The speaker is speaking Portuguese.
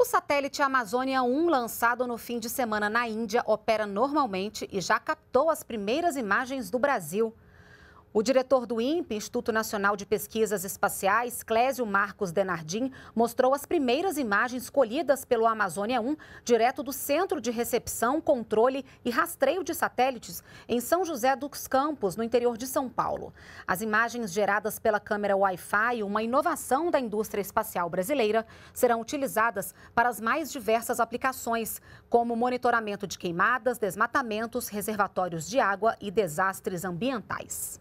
O satélite Amazônia 1, lançado no fim de semana na Índia, opera normalmente e já captou as primeiras imagens do Brasil. O diretor do INPE, Instituto Nacional de Pesquisas Espaciais, Clésio Marcos Denardim, mostrou as primeiras imagens colhidas pelo Amazônia 1, direto do Centro de Recepção, Controle e Rastreio de Satélites, em São José dos Campos, no interior de São Paulo. As imagens geradas pela câmera Wi-Fi, uma inovação da indústria espacial brasileira, serão utilizadas para as mais diversas aplicações, como monitoramento de queimadas, desmatamentos, reservatórios de água e desastres ambientais.